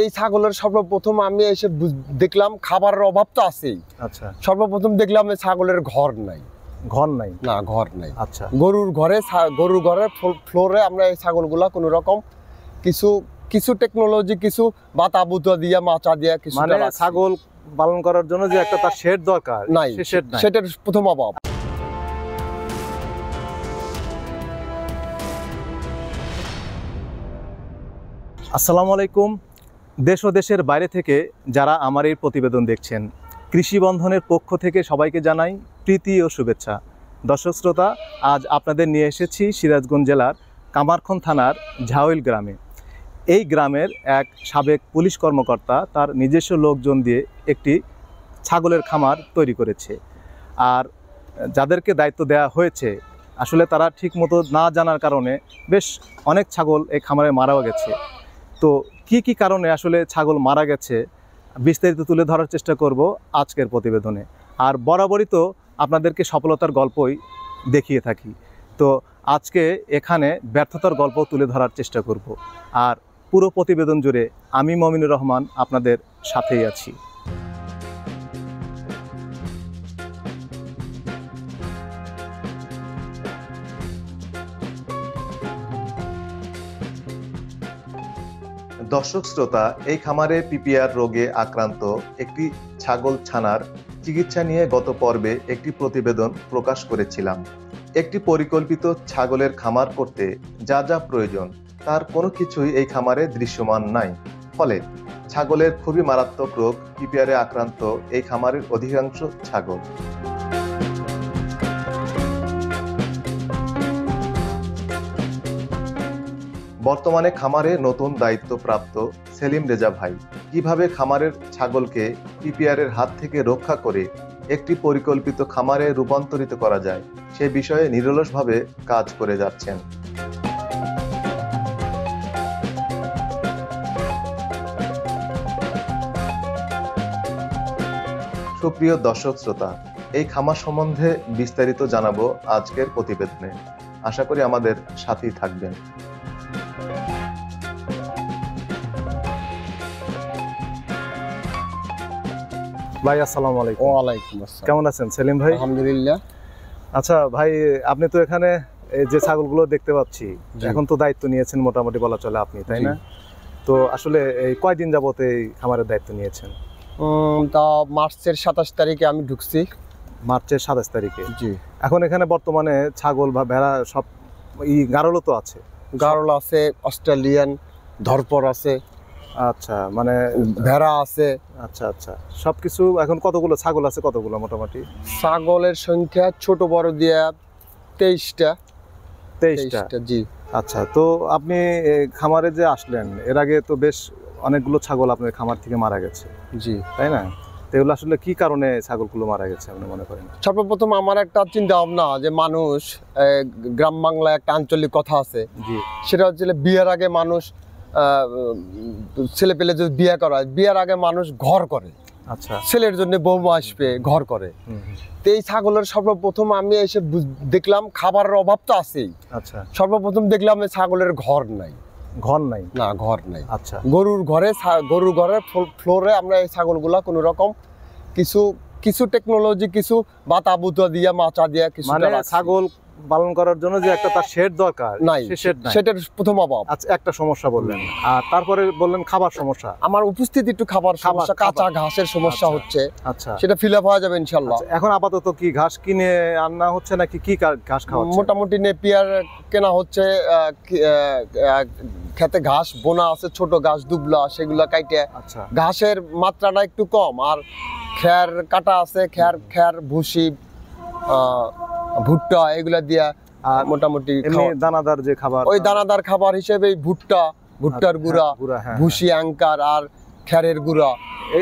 এই ছাগলের সর্বপ্রথম আমি এসে দেখলাম খাবারের অভাব তো আছেই আচ্ছা সর্বপ্রথম দেখলাম এই ছাগলের ঘর নাই ঘর নাই না ঘর নাই আচ্ছা গরুর ঘরে গরুর ঘরের ফ্লোরে আমরা এই ছাগলগুলা কোনো রকম কিছু কিছু টেকনোলজি কিছু বাতাবুতা দিয়া মাচা দিয়া কিছু মানে ছাগল পালন করার জন্য যে একটা তার শেড দরকার নাই সেটার প্রথম অভাব আসসালামু আলাইকুম দেশ ও দেশের বাইরে থেকে যারা আমার এই প্রতিবেদন দেখছেন কৃষি বন্ধনের পক্ষ থেকে সবাইকে জানাই প্রীতি ও শুভেচ্ছা দর্শক শ্রোতা আজ আপনাদের নিয়ে এসেছি সিরাজগঞ্জ জেলার কামারখন থানার ঝাউইল গ্রামে এই গ্রামের এক সাবেক পুলিশ কর্মকর্তা তার নিজস্ব লোকজন দিয়ে একটি ছাগলের খামার তৈরি করেছে আর যাদেরকে দায়িত্ব দেয়া হয়েছে আসলে তারা ঠিকমতো না জানার কারণে বেশ অনেক ছাগল এই খামারে মারাও গেছে তো কি কি কারণে আসলে ছাগল মারা গেছে বিস্তারিত তুলে ধরার চেষ্টা করব আজকের প্রতিবেদনে আর বরাবরই তো আপনাদেরকে সফলতার গল্পই দেখিয়ে থাকি তো আজকে এখানে ব্যর্থতার গল্প তুলে ধরার চেষ্টা করব আর পুরো প্রতিবেদন জুড়ে আমি মমিনুর রহমান আপনাদের সাথেই আছি দর্শক শ্রোতা এই খামারে পিপিআর রোগে আক্রান্ত একটি ছাগল ছানার চিকিৎসা নিয়ে গত পর্বে একটি প্রতিবেদন প্রকাশ করেছিলাম একটি পরিকল্পিত ছাগলের খামার করতে যা যা প্রয়োজন তার কোনো কিছুই এই খামারে দৃশ্যমান নাই ফলে ছাগলের খুবই মারাত্মক রোগ পিপিআরে আক্রান্ত এই খামারের অধিকাংশ ছাগল বর্তমানে খামারে নতুন দায়িত্বপ্রাপ্ত সেলিম রেজা ভাই কিভাবে খামারের ছাগলকে পিপিআরের হাত থেকে রক্ষা করে একটি পরিকল্পিত খামারে রূপান্তরিত করা যায় সে বিষয়ে নিরলসভাবে কাজ করে যাচ্ছেন সুপ্রিয় দর্শক শ্রোতা এই খামার সম্বন্ধে বিস্তারিত জানাবো আজকের প্রতিবেদনে আশা করি আমাদের সাথেই থাকবেন ভাই আসসালামু আলাইকুম ওয়ালাইকুম আসসালাম কেমন আছেন সেলিম ভাই আলহামদুলিল্লাহ আচ্ছা ভাই আপনি তো এখানে যে ছাগলগুলো দেখতে পাচ্ছি এখন তো দায়িত্ব নিয়েছেন মোটামুটি বলা চলে আপনি তাই না তো আসলে এই কয়দিন যাবত এই খামারের দায়িত্ব নিয়েছেন তা মার্চের সাতাশ তারিখে আমি ঢুকছি মার্চের সাতাশ তারিখে জি এখন এখানে বর্তমানে ছাগল বা ভেড়া সব ই গারলও তো আছে গারল আছে অস্ট্রেলিয়ান ধরপর আছে আচ্ছা মানে ভেড়া আছে আচ্ছা আচ্ছা সবকিছু এখন কতগুলো ছাগল আছে কতগুলো মোটামুটি ছাগলের সংখ্যা ছোট বড় দিয়া তেইশটা তেইশটা জি আচ্ছা তো আপনি খামারে যে আসলেন এর আগে তো বেশ অনেকগুলো ছাগল আপনার খামার থেকে মারা গেছে জি তাই না তো এগুলো আসলে কী কারণে ছাগলগুলো মারা গেছে আপনি মনে করেন সর্বপ্রথম আমার একটা চিন্তা ভাবনা যে মানুষ গ্রাম বাংলায় একটা আঞ্চলিক কথা আছে সেটা হচ্ছে বিয়ের আগে মানুষ ছেলে পেলে যদি বিয়ে করা হয় বিয়ের আগে মানুষ ঘর করে আচ্ছা ছেলের জন্য বৌ আসবে ঘর করে তো এই ছাগলের সর্বপ্রথম আমি এসে দেখলাম খাবারের অভাব তো আছেই আচ্ছা সর্বপ্রথম দেখলাম এই ছাগলের ঘর নাই ঘর নাই না ঘর নাই আচ্ছা গরুর ঘরে গরুর ঘরের ফ্লোরে আমরা এই ছাগলগুলা কোনো রকম কিছু কিছু টেকনোলজি কিছু বাতাবুতা দিয়া মাচা দিয়া কিছু মানে ছাগল পালন করার জন্য যে একটা তার শেড দরকার নাই শেড সেটার প্রথম অভাব আচ্ছা একটা সমস্যা বললেন আর তারপরে বললেন খাবার সমস্যা আমার উপস্থিতি একটু খাবার সমস্যা কাঁচা ঘাসের সমস্যা আচ্ছা, হচ্ছে আচ্ছা সেটা ফিল আপ হয়ে যাবে ইনশাল্লাহ আচ্ছা, এখন আপাতত কি ঘাস কিনে আনা হচ্ছে নাকি কি ঘাস খাওয়া মোটামুটি নেপিয়ার কেনা হচ্ছে খেতে ঘাস বোনা আছে ছোট ঘাস দুবলা সেগুলা কাইটে আচ্ছা। ঘাসের মাত্রাটা একটু কম আর খ্যার কাটা আছে খ্যার খ্যার ভুসি ভুট্টা এগুলা দিয়া মোটামুটি দানাদার যে খাবার ওই দানাদার খাবার হিসেবে ভুট্টা ভুট্টার আচ্ছা, গুঁড়া হ্যাঁ, ভুসি হ্যাঁ। আঙ্কার আর খ্যারের গুঁড়া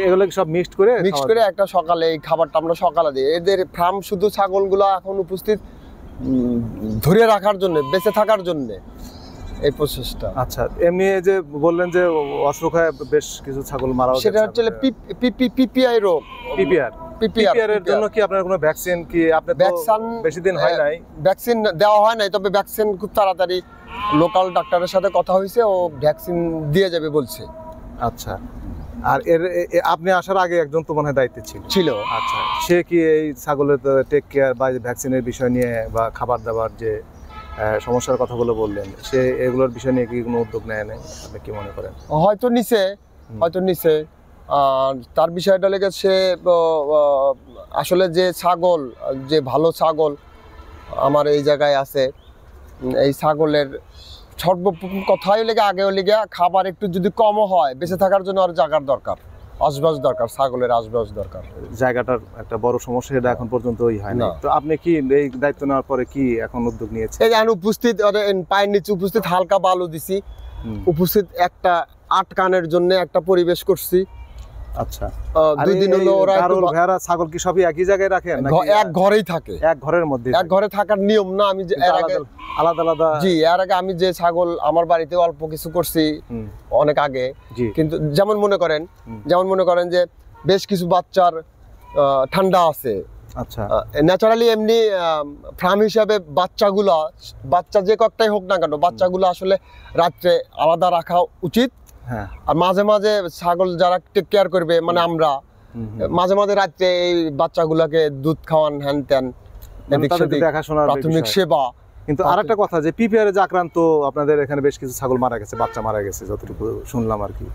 এগুলো সব মিক্সড করে মিক্সড করে একটা সকালে এই খাবারটা আমরা সকালে দিই এদের ফার্ম শুধু ছাগলগুলো এখন উপস্থিত ধরে রাখার জন্য বেঁচে থাকার জন্যে এই প্রসেসটা আচ্ছা এমনি যে বললেন যে অসুখ বেশ কিছু ছাগল মারা সেটা হচ্ছে পিপিআই রোগ পিপিআর এর জন্য কি আপনার কোনো ভ্যাকসিন কি আপনার ভ্যাকসিন বেশি দিন হয় নাই ভ্যাকসিন দেওয়া হয় নাই তবে ভ্যাকসিন খুব তাড়াতাড়ি লোকাল ডাক্তারের সাথে কথা হয়েছে ও ভ্যাকসিন দিয়ে যাবে বলছে আচ্ছা আর এর আপনি আসার আগে একজন তো মনে হয় দায়িত্বে ছিল ছিল আচ্ছা সে কি এই ছাগলের টেক কেয়ার বা ভ্যাকসিনের বিষয় নিয়ে বা খাবার দাবার যে সমস্যার কথাগুলো বললেন সে এগুলোর বিষয় নিয়ে কি কোনো উদ্যোগ নেয় নাই আপনি কি মনে করেন হয়তো নিচে হয়তো নিচে আর তার বিষয়টা লেগে সে আসলে যে ছাগল যে ভালো ছাগল আমার এই জায়গায় আছে এই ছাগলের সর্বপ্রথম কথাই লেগে আগেও লেগে খাবার একটু যদি কমও হয় বেঁচে থাকার জন্য আর জায়গার দরকার আসবাস দরকার ছাগলের আসবাস দরকার জায়গাটার একটা বড় সমস্যা সেটা এখন পর্যন্ত ওই হয় না তো আপনি কি এই দায়িত্ব নেওয়ার পরে কি এখন উদ্যোগ নিয়েছে এই যে উপস্থিত পায়ের নিচে উপস্থিত হালকা বালু দিছি উপস্থিত একটা আটকানের জন্য একটা পরিবেশ করছি আচ্ছা। আমি যে ছাগল আমার বাড়িতে অল্প কিছু করছি অনেক আগে কিন্তু যেমন মনে করেন যেমন মনে করেন যে বেশ কিছু বাচ্চার ঠান্ডা আছে আচ্ছা ন্যাচারালি এমনি ফার্ম হিসাবে বাচ্চাগুলা বাচ্চা যে কয়েকটাই হোক না কেন বাচ্চাগুলো আসলে রাত্রে আলাদা রাখা উচিত হ্যাঁ। আর মাঝে মাঝে ছাগল যারা টেক কেয়ার করবে মানে আমরা মাঝে মাঝে রাত্রে এই বাচ্চাগুলোকে দুধ খাওয়ান হ্যান ত্যান মানে দেখাশোনা প্রাথমিক সেবা কিন্তু আর একটা কথা যে পিপিআর যে আক্রান্ত আপনাদের এখানে বেশ কিছু ছাগল মারা গেছে বাচ্চা মারা গেছে যতটুকু শুনলাম আর কি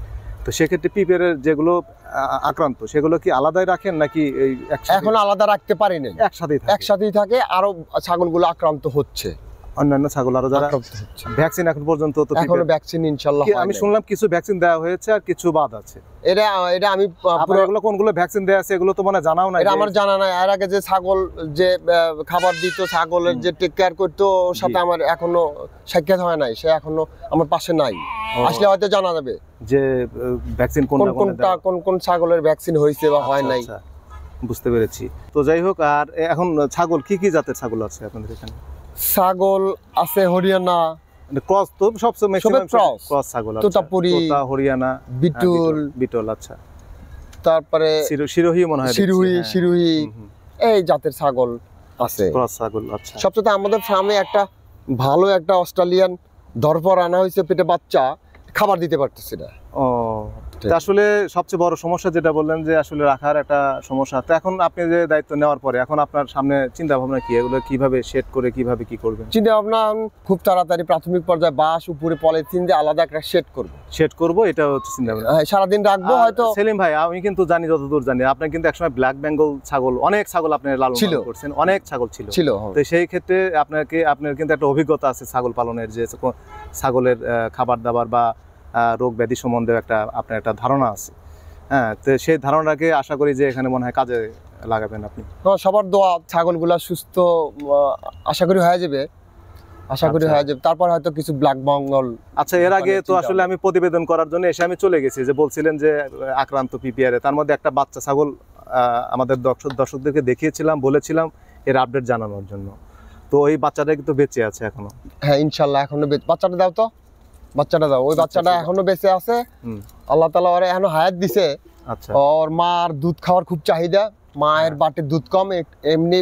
তো সেক্ষেত্রে পিপের যেগুলো আক্রান্ত সেগুলো কি আলাদাই রাখেন নাকি এখন আলাদা রাখতে পারিনি একসাথেই একসাথেই থাকে আরো ছাগলগুলো আক্রান্ত হচ্ছে অন্যান্য ছাগল আরো যারা ভ্যাকসিন এখন পর্যন্ত তো এখনো ভ্যাকসিন ইনশাআল্লাহ আমি শুনলাম কিছু ভ্যাকসিন দেওয়া হয়েছে আর কিছু বাদ আছে এটা এটা আমি কোনগুলো ভ্যাকসিন দেওয়া আছে এগুলো তো মানে জানাও না এটা আমার জানা নাই এর আগে যে ছাগল যে খাবার দিত ছাগলের যে টেক কেয়ার করতো সাথে আমার এখনো সাক্ষাৎ হয় নাই সে এখনো আমার পাশে নাই আসলে হয়তো জানা যাবে যে ভ্যাকসিন কোন কোনটা কোন কোন ছাগলের ভ্যাকসিন হয়েছে বা হয় আচ্ছা, নাই আচ্ছা। বুঝতে পেরেছি তো যাই হোক আর এখন ছাগল কি কি জাতের ছাগল আছে আপনাদের এখানে ছাগল আছে হরিয়ানা মানে ক্রস তো সবসময় ক্রস ক্রস ছাগল আছে আচ্ছা। তোতাপুরি হরিয়ানা হ্যাঁ, বিটুল আচ্ছা তারপরে শিরোহি মনে হয় হ্যাঁ। এই জাতের ছাগল আছে ক্রস ছাগল আচ্ছা সবচেয়ে আমাদের ফার্মে একটা ভালো একটা অস্ট্রেলিয়ান ধরপর আনা হয়েছে পেটে বাচ্চা খাবার দিতে পারতেছি না ও আসলে সবচেয়ে বড় সমস্যা যেটা বললেন যে আসলে রাখার একটা সমস্যা তো এখন আপনি যে দায়িত্ব নেওয়ার পরে এখন আপনার সামনে চিন্তা ভাবনা কি এগুলো কিভাবে সেট করে কিভাবে কি করবেন চিন্তা ভাবনা খুব তাড়াতাড়ি প্রাথমিক পর্যায়ে বাস উপরে পলিথিন দিয়ে আলাদা একটা সেট করব সেট করব এটা হচ্ছে চিন্তা ভাবনা হ্যাঁ সারাদিন রাখবো হয়তো সেলিম ভাই আমি কিন্তু জানি যতদূর জানি আপনি কিন্তু একসময় ব্ল্যাক বেঙ্গল ছাগল অনেক ছাগল আপনি লালন করছেন অনেক ছাগল ছিল ছিল তো সেই ক্ষেত্রে আপনাকে আপনার কিন্তু একটা অভিজ্ঞতা আছে ছাগল পালনের যে ছাগলের খাবার দাবার বা রোগ ব্যাধি সম্বন্ধে একটা আপনার একটা ধারণা আছে হ্যাঁ তো সেই ধারণাটাকে আশা করি যে এখানে মনে হয় কাজে লাগাবেন আপনি সবার দোয়া ছাগলগুলো সুস্থ আশা করি হয়ে যাবে আশা করি আচ্ছা। হয়ে যাবে তারপর হয়তো কিছু ব্ল্যাক বেঙ্গল আচ্ছা এর আগে তো মানে আসলে আমি প্রতিবেদন করার জন্য এসে আমি চলে গেছি যে বলছিলেন যে আক্রান্ত পিপিআরে তার মধ্যে একটা বাচ্চা ছাগল আমাদের দর্শক দর্শকদেরকে দেখিয়েছিলাম বলেছিলাম এর আপডেট জানানোর জন্য তো এই বাচ্চাটা কিন্তু বেঁচে আছে এখনো হ্যাঁ ইনশাল্লাহ এখনো বাচ্চাটা দাও তো বাচ্চাটা যাও ওই আচ্ছা, আচ্ছা, বাচ্চাটা আচ্ছা। এখনো বেঁচে আছে আল্লাহ তালা ওরা এখনো হায়াত দিছে ওর মার দুধ খাওয়ার খুব চাহিদা মায়ের হ্যাঁ। বাটির দুধ কম এমনি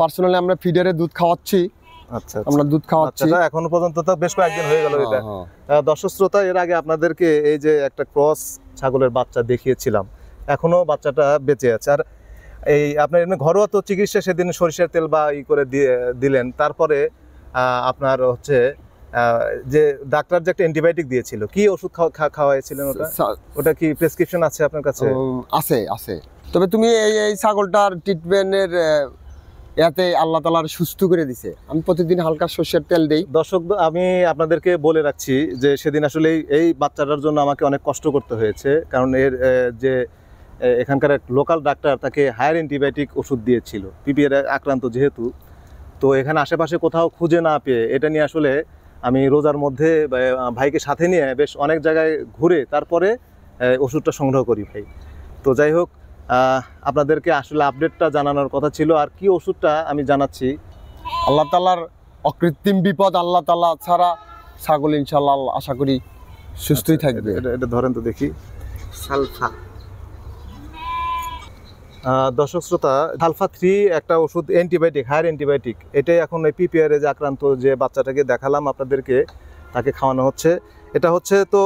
পার্সোনালি আমরা ফিডারে দুধ খাওয়াচ্ছি আচ্ছা আমরা দুধ এখনো পর্যন্ত তো বেশ হয়ে হ্যাঁ, হ্যাঁ। এর আগে আপনাদেরকে এই যে একটা ক্রস ছাগলের বাচ্চা দেখিয়েছিলাম এখনো বাচ্চাটা বেঁচে আছে আর এই ঘরোয়া তো চিকিৎসা সেদিন সরিষার তেল বা করে দিয়ে দিলেন তারপরে আপনার হচ্ছে যে ডাক্তার যে একটা অ্যান্টিবায়োটিক দিয়েছিল কি ওষুধ খাওয়াইছিলেন ওটা ওটা কি প্রেসক্রিপশন আছে আপনার কাছে আছে আছে তবে তুমি এই এই ছাগলটার ট্রিটমেন্টের এতে আল্লাহ তালার সুস্থ করে দিছে আমি প্রতিদিন হালকা সর্ষের তেল দিই দর্শক আমি আপনাদেরকে বলে রাখছি যে সেদিন আসলে এই বাচ্চাটার জন্য আমাকে অনেক কষ্ট করতে হয়েছে কারণ এর যে এখানকার এক লোকাল ডাক্তার তাকে হায়ার অ্যান্টিবায়োটিক ওষুধ দিয়েছিল পিপিআর আক্রান্ত যেহেতু তো এখানে আশেপাশে কোথাও খুঁজে না পেয়ে এটা নিয়ে আসলে আমি রোজার মধ্যে ভাইকে সাথে নিয়ে বেশ অনেক জায়গায় ঘুরে তারপরে ওষুধটা সংগ্রহ করি ভাই তো যাই হোক আপনাদেরকে আসলে আপডেটটা জানানোর কথা ছিল আর কি ওষুধটা আমি জানাচ্ছি আল্লাহ তালার অকৃত্রিম বিপদ আল্লাহ তাল্লা ছাড়া ছাগল ইনশাল্লাহ আশা করি সুস্থই আচ্ছা, থাকবে এটা ধরেন তো দেখি সালফা দর্শক শ্রোতা আলফা থ্রি একটা ওষুধ অ্যান্টিবায়োটিক হায়ার অ্যান্টিবায়োটিক এটাই এখন পিপিআর এ যে আক্রান্ত যে বাচ্চাটাকে দেখালাম আপনাদেরকে তাকে খাওয়ানো হচ্ছে এটা হচ্ছে তো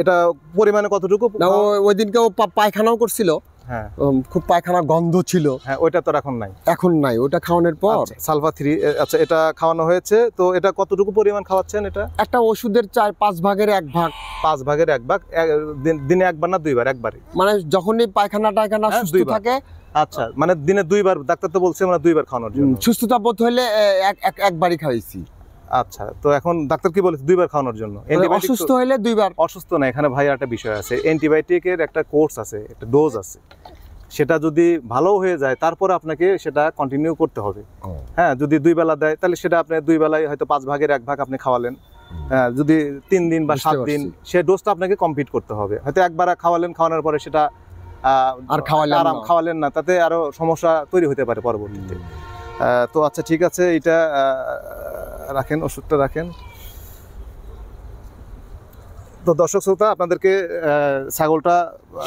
এটা পরিমাণে কতটুকু ওই দিনকেও পায়খানাও করছিল হ্যাঁ খুব পায়খানা গন্ধ ছিল হ্যাঁ ওইটা তো এখন নাই এখন নাই ওটা খাওয়ানোর পর আচ্ছা, সালফা থ্রি আচ্ছা এটা খাওয়ানো হয়েছে তো এটা কতটুকু পরিমাণ খাওয়াচ্ছেন এটা একটা ওষুধের চার পাঁচ ভাগের এক ভাগ পাঁচ ভাগের এক ভাগ দিনে একবার না দুইবার একবারই মানে যখনই পায়খানা টায়খানা হ্যাঁ, সুস্থ থাকে আচ্ছা মানে দিনে দুইবার ডাক্তার তো বলছে মানে দুইবার খাওয়ানোর জন্য সুস্থতা বোধ হলে এক একবারই খাইছি আচ্ছা তো এখন ডাক্তার কি বলেছে দুইবার খাওয়ানোর জন্য অসুস্থ হলে দুইবার অসুস্থ না এখানে ভাই একটা বিষয় আছে অ্যান্টিবায়োটিকের একটা কোর্স আছে একটা ডোজ আছে সেটা যদি ভালো হয়ে যায় তারপরে আপনাকে সেটা কন্টিনিউ করতে হবে হ্যাঁ যদি দুই বেলা দেয় তাহলে সেটা আপনি দুই বেলায় হয়তো পাঁচ ভাগের এক ভাগ আপনি খাওয়ালেন হ্যাঁ, যদি তিন দিন বা সাত দিন সে ডোজটা আপনাকে কমপ্লিট করতে হবে হয়তো একবার খাওয়ালেন খাওয়ানোর পরে সেটা আর খাওয়ালেন আরাম খাওয়ালেন না তাতে আরো সমস্যা তৈরি হতে পারে পরবর্তীতে তো আচ্ছা ঠিক আছে এটা রাখেন ওষুধটা রাখেন তো দর্শক শ্রোতা আপনাদেরকে ছাগলটা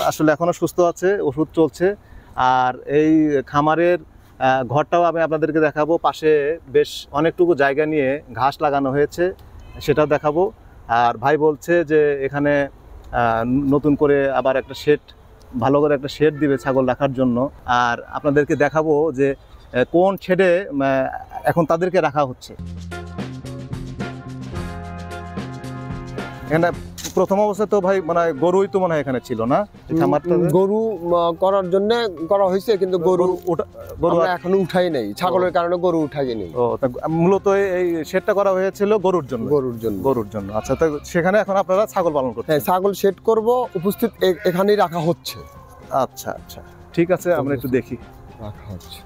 আসলে এখনও সুস্থ আছে ওষুধ চলছে আর এই খামারের ঘরটাও আমি আপনাদেরকে দেখাবো পাশে বেশ অনেকটুকু জায়গা নিয়ে ঘাস লাগানো হয়েছে সেটাও দেখাবো আর ভাই বলছে যে এখানে নতুন করে আবার একটা শেড ভালো করে একটা শেড দিবে ছাগল রাখার জন্য আর আপনাদেরকে দেখাবো যে কোন ছেডে এখন তাদেরকে রাখা হচ্ছে এখানে প্রথম অবস্থায় তো ভাই মানে গরুই তো মনে হয় এখানে ছিল না গরু করার জন্য করা হয়েছে কিন্তু গরু গরু এখনো উঠাই নেই ছাগলের কারণে গরু উঠাই নেই ও মূলত এই শেডটা করা হয়েছিল গরুর জন্য গরুর জন্য গরুর জন্য আচ্ছা তো সেখানে এখন আপনারা ছাগল পালন করছেন হ্যাঁ ছাগল শেড করব উপস্থিত এখানেই রাখা হচ্ছে আচ্ছা আচ্ছা ঠিক আছে আমরা একটু দেখি রাখা হচ্ছে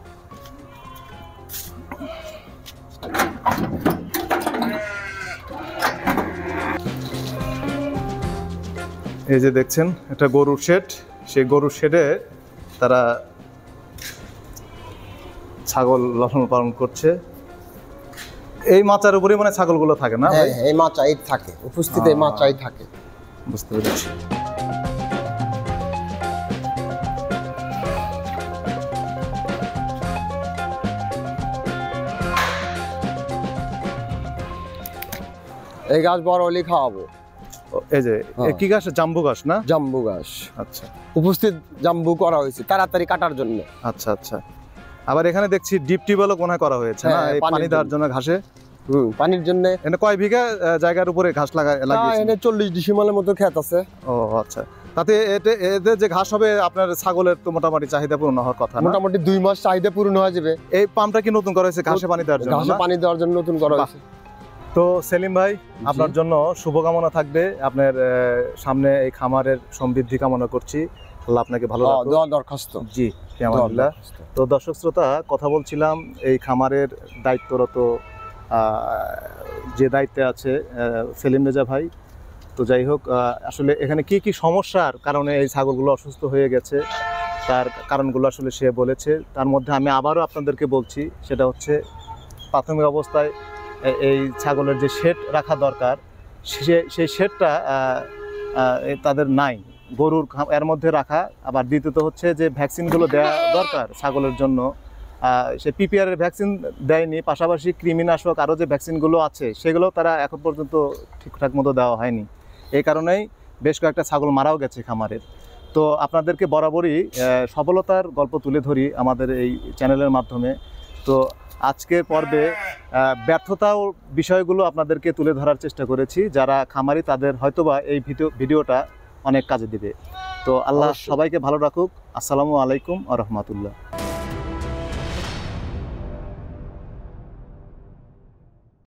এই যে দেখছেন এটা গরুর শেড সেই গরুর শেডে তারা ছাগল লালন পালন করছে এই মাচার উপরে মানে ছাগলগুলো থাকে না হ্যাঁ, এই মাচাই থাকে উপস্থিত এই মাচাই থাকে বুঝতে পেরেছি এই গাছ বড় হলে খাওয়াবো এই যে হ্যাঁ। কি গাছ জাম্বু গাছ না জাম্বু গাছ আচ্ছা উপস্থিত জাম্বু করা হয়েছে তাড়াতাড়ি কাটার জন্য আচ্ছা আচ্ছা আবার এখানে দেখছি ডিপ টিউবওয়েলও কোনা করা হয়েছে না হ্যাঁ, পানি দেওয়ার জন্য ঘাসে পানির জন্য কয় বিঘা জায়গার উপরে ঘাস লাগা লাগিয়েছে এখানে 40 ডিসিমালের মতো ক্ষেত আছে ও আচ্ছা তাতে এতে এতে যে ঘাস হবে আপনার ছাগলের তো মোটামুটি চাহিদা পূরণ হওয়ার কথা মোটামুটি দুই মাস চাহিদা পূরণ হয়ে যাবে এই পাম্পটা কি নতুন করা হয়েছে ঘাসে পানি দেওয়ার জন্য ঘাসে পানি দেওয়ার জন্য নতুন করা হয়েছে তো সেলিম ভাই আপনার জন্য শুভকামনা থাকবে আপনার সামনে এই খামারের সমৃদ্ধি কামনা করছি আল্লাহ আপনাকে ভালো দোয়া দরখাস্ত জি আলহামদুলিল্লাহ তো দর্শক শ্রোতা কথা বলছিলাম এই খামারের দায়িত্বরত যে দায়িত্বে আছে সেলিম রেজা ভাই তো যাই হোক আসলে এখানে কি কি সমস্যার কারণে এই ছাগলগুলো অসুস্থ হয়ে গেছে তার কারণগুলো আসলে সে বলেছে তার মধ্যে আমি আবারও আপনাদেরকে বলছি সেটা হচ্ছে প্রাথমিক অবস্থায় এই ছাগলের যে শেড রাখা দরকার সে সেই শেডটা তাদের নাই গরুর এর মধ্যে রাখা আবার দ্বিতীয়ত হচ্ছে যে ভ্যাকসিনগুলো দেওয়া হ্যাঁ। দরকার ছাগলের জন্য সে পিপিআর ভ্যাকসিন দেয়নি পাশাপাশি কৃমিনাশক আরও যে ভ্যাকসিনগুলো আছে সেগুলো তারা এখন পর্যন্ত ঠিকঠাক মতো দেওয়া হয়নি এই কারণেই বেশ কয়েকটা ছাগল মারাও গেছে খামারের তো আপনাদেরকে বরাবরই সফলতার গল্প তুলে ধরি আমাদের এই চ্যানেলের মাধ্যমে তো আজকের পর্বে ব্যর্থতা ও বিষয়গুলো আপনাদেরকে তুলে ধরার চেষ্টা করেছি যারা খামারি তাদের হয়তোবা এই ভিডিও ভিডিওটা অনেক কাজে দিবে তো আল্লাহ সবাইকে ভালো রাখুক আসসালামু আলাইকুম আ রহমতুল্লাহ